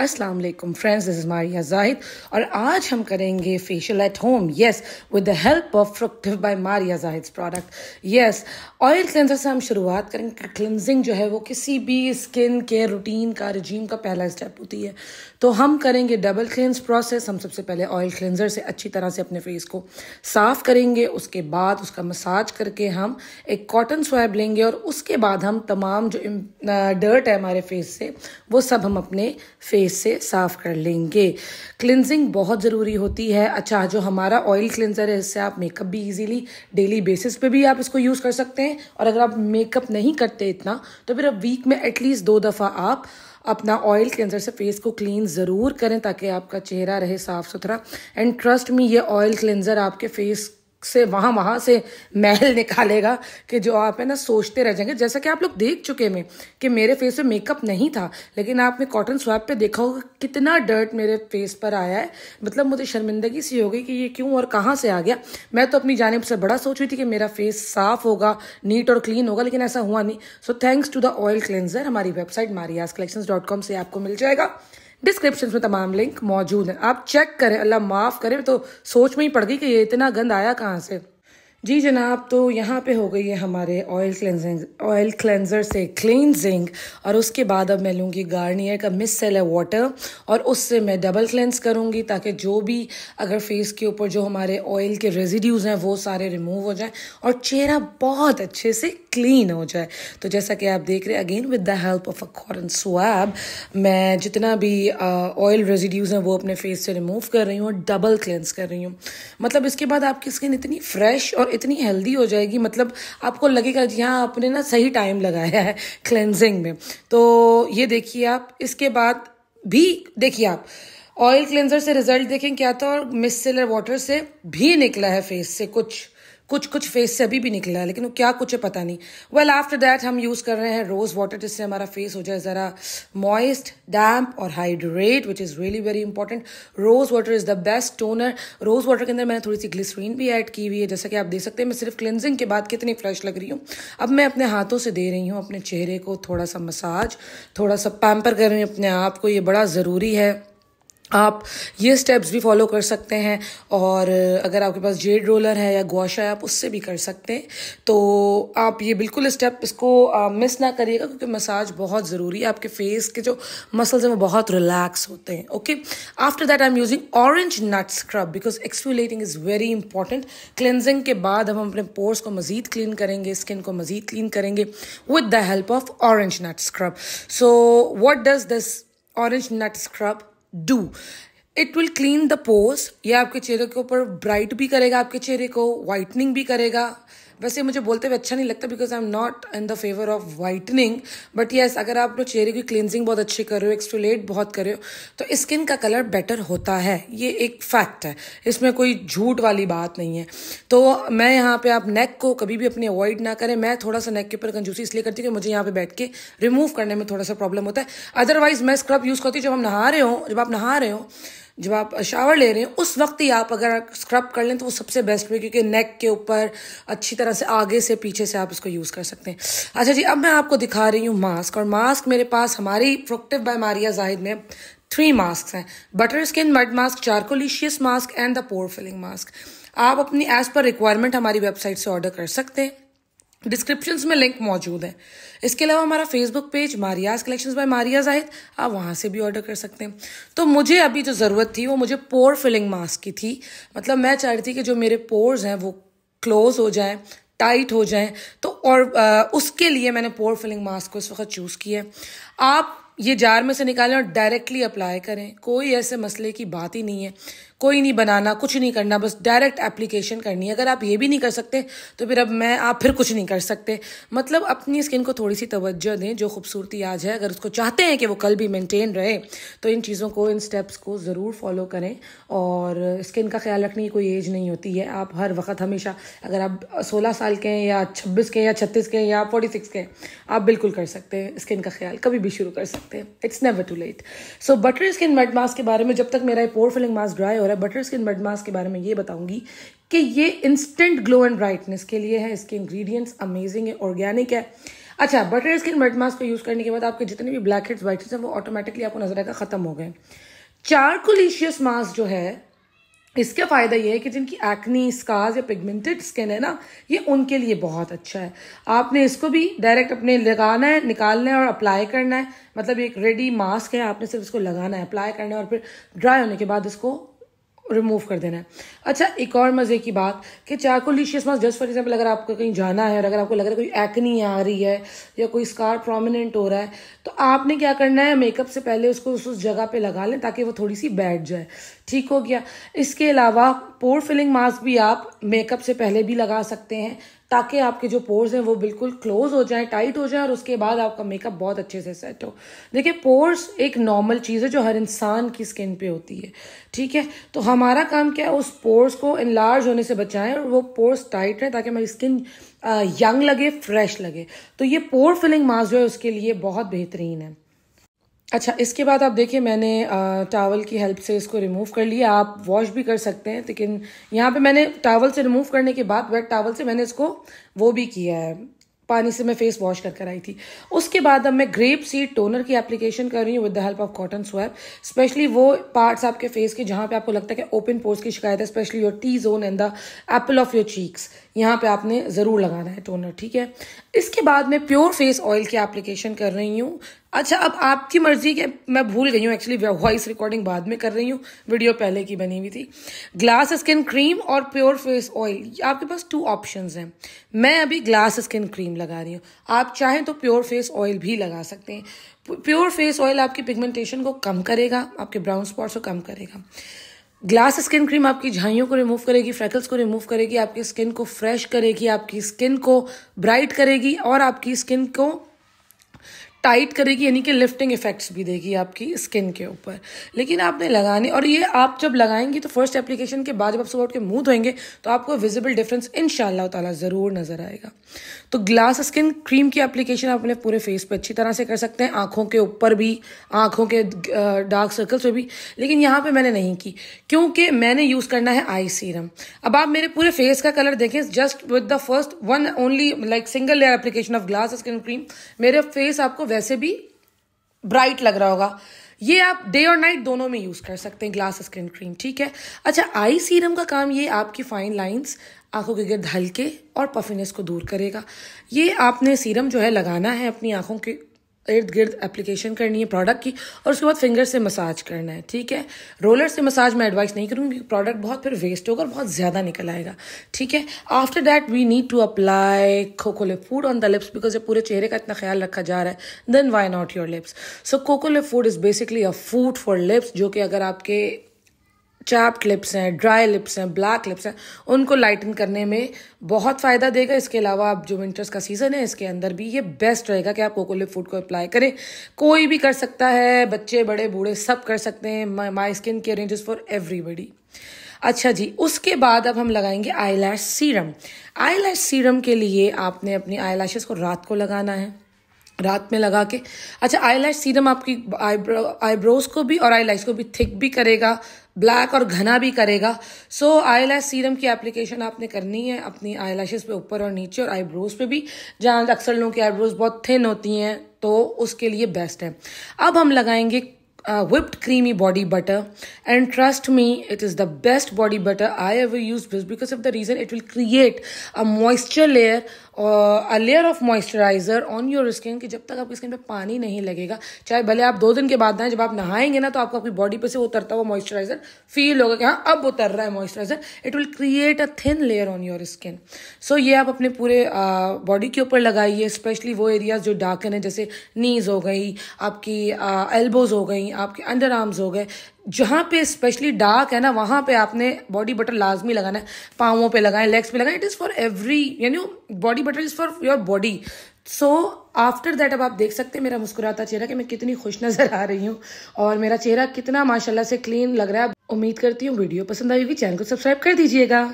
Aslam friends this is Maria Zahid और आज हम करेंगे facial at home yes with the help of Fructive by Maria Zahid product yes oil cleanser से हम शुरुआत करेंगे क्लिनजिंग जो है वो किसी भी स्किन केयर रूटीन का रिजीम का पहला स्टेप होती है तो हम करेंगे डबल क्लेंस प्रोसेस हम सबसे पहले ऑयल क्लेंजर से अच्छी तरह से अपने फेस को साफ़ करेंगे उसके बाद उसका मसाज करके हम एक कॉटन स्वैब लेंगे और उसके बाद हम तमाम जो डर्ट है हमारे फेस से वो सब हम अपने फेस फेस से साफ कर लेंगे क्लिनजिंग बहुत ज़रूरी होती है अच्छा जो हमारा ऑयल क्लिनजर है इससे आप मेकअप भी इजीली डेली बेसिस पे भी आप इसको यूज़ कर सकते हैं और अगर आप मेकअप नहीं करते इतना तो फिर अब वीक में एटलीस्ट दो दफ़ा आप अपना ऑयल क्लेंजर से फेस को क्लीन ज़रूर करें ताकि आपका चेहरा रहे साफ़ सुथरा एंड ट्रस्ट मी ये ऑयल क्लेंजर आपके फेस से वहाँ वहाँ से महल निकालेगा कि जो आप है ना सोचते रह जाएंगे जैसा कि आप लोग देख चुके में कि मेरे फेस पे मेकअप नहीं था लेकिन आपने कॉटन स्वैप पे देखा होगा कितना डर्ट मेरे फेस पर आया है मतलब मुझे शर्मिंदगी सी हो गई कि ये क्यों और कहाँ से आ गया मैं तो अपनी जानब से बड़ा सोच रही थी कि मेरा फेस साफ होगा नीट और क्लीन होगा लेकिन ऐसा हुआ नहीं so thanks to the oil cleanser हमारी वेबसाइट मारियाज कलेक्शन से आपको मिल जाएगा डिस्क्रिप्शन में तमाम लिंक मौजूद हैं आप चेक करें अल्लाह माफ़ करें तो सोच में ही पड़ गई कि ये इतना गंद आया कहाँ से जी जनाब तो यहाँ पे हो गई है हमारे ऑयल क्लेंजिंग ऑयल क्लेंजर से क्लेंजिंग और उसके बाद अब मैं लूँगी गार्नियर का मिस सेल है वाटर और उससे मैं डबल क्लेंस करूँगी ताकि जो भी अगर फेस के ऊपर जो हमारे ऑयल के रेजिड्यूज़ हैं वो सारे रिमूव हो जाएं और चेहरा बहुत अच्छे से क्लीन हो जाए तो जैसा कि आप देख रहे हैं again with the help of a cotton swab मैं जितना भी ऑयल uh, रेजिड्यूज़ हैं वो अपने फेस से रिमूव कर रही हूँ और डबल क्लेंस कर रही हूँ मतलब इसके बाद आपकी स्किन इतनी फ्रेश और इतनी हेल्दी हो जाएगी मतलब आपको लगेगा जी हाँ आपने ना सही टाइम लगाया है क्लेंजिंग में तो ये देखिए आप इसके बाद भी देखिए आप ऑयल क्लेंजर से रिजल्ट देखें क्या था और मिस वाटर से भी निकला है फेस से कुछ कुछ कुछ फेस से अभी भी निकला है लेकिन वो क्या कुछ है पता नहीं वेल आफ्टर दैट हम यूज़ कर रहे हैं रोज़ वाटर जिससे हमारा फेस हो जाए ज़रा मॉइस्ट डैम्प और hydrate which is really very important rose water is the best toner rose water के अंदर मैंने थोड़ी सी ग्लिसरीन भी ऐड की हुई है जैसा कि आप देख सकते हैं मैं सिर्फ क्लिनजिंग के बाद कितनी फ्रेश लग रही हूँ अब मैं अपने हाथों से दे रही हूँ अपने चेहरे को थोड़ा सा मसाज थोड़ा सा पैम्पर कर रही हूँ अपने आप को ये बड़ा ज़रूरी है आप ये स्टेप्स भी फॉलो कर सकते हैं और अगर आपके पास जेड रोलर है या गुआशा है आप उससे भी कर सकते हैं तो आप ये बिल्कुल स्टेप इसको मिस ना करिएगा क्योंकि मसाज बहुत ज़रूरी है आपके फेस के जो मसल्स हैं वो बहुत रिलैक्स होते हैं okay after that I am using orange nut scrub because exfoliating is very important cleansing के बाद हम अपने पोर्स को मज़ीद क्लीन करेंगे स्किन को मज़ीद क्लीन करेंगे with the help of orange nut scrub so what does this orange nut scrub do it will clean the pores ये आपके चेहरे के ऊपर ब्राइट भी करेगा आपके चेहरे को वाइटनिंग भी करेगा वैसे मुझे बोलते हुए अच्छा नहीं लगता because I am not in the favour of whitening but yes अगर आप लोग चेहरे की क्लिनजिंग बहुत अच्छी कर रहे हो एक्सट्रोलेट बहुत कर रहे हो तो स्किन का कलर बेटर होता है ये एक फैक्ट है इसमें कोई झूठ वाली बात नहीं है तो मैं यहाँ पे आप नेक को कभी भी अपने अवॉइड ना करें मैं थोड़ा सा नेक के ऊपर कंजूसी इसलिए करती हूँ कि मुझे यहाँ पे बैठ के रिमूव करने में थोड़ा सा प्रॉब्लम होता है अदरवाइज मैं स्क्रब यूज़ करती हूँ जब हम नहा रहे हो जब आप नहा रहे हो जब आप शावर ले रहे हैं उस वक्त ही आप अगर स्क्रब कर लें तो वो सबसे बेस्ट हुए क्योंकि नेक के ऊपर अच्छी तरह से आगे से पीछे से आप इसको यूज़ कर सकते हैं अच्छा जी अब मैं आपको दिखा रही हूँ मास्क और मास्क मेरे पास हमारी प्रोक्टिव बाय मारिया जाहिद में थ्री मास्क हैं butter skin mud mask charcolicious mask and the pore filling mask आप अपनी एज पर रिक्वायरमेंट हमारी वेबसाइट से ऑर्डर कर सकते हैं डिस्क्रिप्शन में लिंक मौजूद है इसके अलावा हमारा Facebook page Maria's collections by Maria Zahid आप वहाँ से भी ऑर्डर कर सकते हैं तो मुझे अभी जो ज़रूरत थी वो मुझे पोर फिलिंग मास्क की थी मतलब मैं चाह रही थी कि जो मेरे पोर्स हैं वो क्लोज हो जाएं टाइट हो जाएं तो और आ, उसके लिए मैंने पोर फिलिंग मास्क को इस वक्त चूज़ किया है आप ये जार में से निकालें और डायरेक्टली अप्लाई करें कोई ऐसे मसले की बात ही नहीं है कोई नहीं बनाना कुछ नहीं करना बस डायरेक्ट एप्लीकेशन करनी है अगर आप ये भी नहीं कर सकते तो फिर अब मैं आप फिर कुछ नहीं कर सकते मतलब अपनी स्किन को थोड़ी सी तवज्जो दें जो खूबसूरती आज है अगर उसको चाहते हैं कि वो कल भी मेनटेन रहे तो इन चीज़ों को इन स्टेप्स को ज़रूर फॉलो करें और स्किन का ख्याल रखने की कोई एज नहीं होती है आप हर वक्त हमेशा अगर आप सोलह साल के हैं या छब्बीस के हैं या छत्तीस के हैं या फोर्टी सिक्स के हैं आप बिल्कुल कर सकते हैं स्किन का ख्याल कभी भी शुरू कर सकते सकते हैं it's never too late so butter skin mud mask के बारे में जब तक मेरा पोर फिलिंग मास्क ड्राई हो रहा है बटर स्किन मेड मास्क के बारे में ये बताऊंगी कि ये इंस्टेंट ग्लो एंड ब्राइटनेस के लिए है इसके इंग्रेडिएंट्स अमेजिंग है ऑर्गेनिक है अच्छा बटर स्किन मेड मास्क को यूज़ करने के बाद आपके जितने भी ब्लैक हेड्स व्हाइट हेड्स हैं वो ऑटोमेटिकली आपको नजर आएगा खत्म हो गए चारकोलिशियस मास्क जो है इसका फ़ायदा ये है कि जिनकी एक्नी स्कार्स या पिगमेंटेड स्किन है ना ये उनके लिए बहुत अच्छा है आपने इसको भी डायरेक्ट अपने लगाना है निकालना है और अप्लाई करना है मतलब एक रेडी मास्क है आपने सिर्फ इसको लगाना है अप्लाई करना है और फिर ड्राई होने के बाद इसको रिमूव कर देना है अच्छा एक और मज़े की बात कि charcolicious mask just for example अगर आपको कहीं जाना है और अगर आपको लग रहा है कोई एक्नी आ रही है या कोई स्कार प्रोमिनेंट हो रहा है तो आपने क्या करना है मेकअप से पहले उसको उस उस जगह पे लगा लें ताकि वो थोड़ी सी बैठ जाए ठीक हो गया इसके अलावा पोर फिलिंग मास्क भी आप मेकअप से पहले भी लगा सकते हैं ताकि आपके जो पोर्स हैं वो बिल्कुल क्लोज हो जाए टाइट हो जाए और उसके बाद आपका मेकअप बहुत अच्छे से सेट हो देखिए पोर्स एक नॉर्मल चीज़ है जो हर इंसान की स्किन पे होती है ठीक है तो हमारा काम क्या है उस पोर्स को इनलार्ज होने से बचाएं और वो पोर्स टाइट रहें ताकि हमारी स्किन यंग लगे फ्रेश लगे तो ये पोर फिलिंग मास्क जो है उसके लिए बहुत बेहतरीन है अच्छा इसके बाद आप देखिए मैंने टावल की हेल्प से इसको रिमूव कर लिया आप वॉश भी कर सकते हैं लेकिन यहाँ पे मैंने टावल से रिमूव करने के बाद वेट टावल से मैंने इसको वो भी किया है पानी से मैं फेस वॉश कर कर आई थी उसके बाद अब मैं ग्रेप सीड टोनर की एप्लीकेशन कर रही हूँ with the help of cotton swab specially वो पार्ट्स आपके फेस के जहाँ पे आपको लगता है कि ओपन पोर्स की शिकायत है specially your T zone and the apple of your cheeks यहाँ पे आपने ज़रूर लगाना है टोनर ठीक है इसके बाद मैं प्योर फेस ऑयल की एप्लीकेशन कर रही हूँ अच्छा अब आपकी मर्जी के मैं भूल गई हूँ एक्चुअली वॉइस रिकॉर्डिंग बाद में कर रही हूँ वीडियो पहले की बनी हुई थी ग्लास स्किन क्रीम और प्योर फेस ऑयल आपके पास टू ऑप्शन हैं मैं अभी ग्लास स्किन क्रीम लगा रही हूँ आप चाहें तो प्योर फेस ऑयल भी लगा सकते हैं प्योर फेस ऑयल आपकी पिगमेंटेशन को कम करेगा आपके ब्राउन स्पॉट्स को कम करेगा ग्लास स्किन क्रीम आपकी झाइयों को रिमूव करेगी फ्रैकल्स को रिमूव करेगी आपकी स्किन को फ्रेश करेगी आपकी स्किन को ब्राइट करेगी और आपकी स्किन को टाइट करेगी यानी कि लिफ्टिंग इफेक्ट्स भी देगी आपकी स्किन के ऊपर लेकिन आपने लगाने और ये आप जब लगाएंगे तो फर्स्ट एप्लीकेशन के बाद जब आप सुबह उठ के मुंह धोएंगे तो आपको विजिबल डिफरेंस इन ताला ज़रूर नजर आएगा तो ग्लास स्किन क्रीम की एप्लीकेशन आप अपने पूरे फेस पर अच्छी तरह से कर सकते हैं आंखों के ऊपर भी आंखों के डार्क सर्कल्स पर भी लेकिन यहाँ पर मैंने नहीं की क्योंकि मैंने यूज़ करना है आई सीरम अब आप मेरे पूरे फेस का कलर देखें just with the first one only like single layer application of glass skin cream मेरे फेस आपको वैसे भी ब्राइट लग रहा होगा ये आप डे और नाइट दोनों में यूज़ कर सकते हैं ग्लास स्क्रीन क्रीम ठीक है अच्छा आई सीरम का काम ये आपकी फाइन लाइंस आंखों के गिर्द हल्के और पफिनेस को दूर करेगा ये आपने सीरम जो है लगाना है अपनी आंखों के इर्द गिर्द एप्लीकेशन करनी है प्रोडक्ट की और उसके बाद फिंगर से मसाज करना है ठीक है रोलर से मसाज मैं एडवाइस नहीं करूँगी क्योंकि प्रोडक्ट बहुत फिर वेस्ट होगा और बहुत ज़्यादा निकल आएगा ठीक है after that we need to apply cocole food on the lips because ये पूरे चेहरे का इतना ख्याल रखा जा रहा है then why not your lips so cocole food is basically a food for lips जो कि अगर आपके चैप्ड लिप्स हैं ड्राई लिप्स हैं ब्लैक लिप्स हैं उनको लाइटन करने में बहुत फ़ायदा देगा इसके अलावा आप जो विंटर्स का सीज़न है इसके अंदर भी ये बेस्ट रहेगा कि आप कोकोलिप फूड को अप्लाई करें कोई भी कर सकता है बच्चे बड़े बूढ़े सब कर सकते हैं my skin care range for everybody अच्छा जी उसके बाद अब हम लगाएंगे आई लैश सीरम आई सीरम के लिए आपने अपनी आई को रात को लगाना है रात में लगा के अच्छा आई लैश सीरम आपकी आईब्रो आईब्रोज को भी और आई को भी थिक भी करेगा ब्लैक और घना भी करेगा सो आई लैश सीरम की एप्लीकेशन आपने करनी है अपनी आई लैशेज पे ऊपर और नीचे और आईब्रोज पे भी जहाँ अक्सर लोगों की आईब्रोज बहुत थिन होती हैं तो उसके लिए बेस्ट है अब हम लगाएंगे whipped creamy body butter and trust me it is the best body butter I have use because of the reason it will create a moisture layer a layer of moisturiser on your skin कि जब तक आपकी skin पे पानी नहीं लगेगा चाहे भले आप दो दिन के बाद ना जब आप नहाएंगे ना तो आपको अपनी बॉडी पे से उतरता हुआ मॉइस्चराइज़र फील होगा कि हाँ अब उतर रहा है moisturiser it will create a thin layer on your skin so ये आप अपने पूरे बॉडी के ऊपर लगाइए स्पेशली वो एरियाज जो डार्कन है जैसे नीज हो गई आपकी एल्बोज हो गई आपके अंडर आर्म्स हो गए जहाँ पे स्पेशली डार्क है ना वहाँ पे आपने बॉडी बटर लाजमी लगाना है पाँवों पे लगाएं लेग्स पे लगाएं इट इज़ फॉर एवरी यानी body butter is for your body so after that अब आप देख सकते हैं मेरा मुस्कुराता चेहरा कि मैं कितनी खुश नज़र आ रही हूँ और मेरा चेहरा कितना माशाल्लाह से क्लीन लग रहा है उम्मीद करती हूँ वीडियो पसंद आएगी चैनल को सब्सक्राइब कर दीजिएगा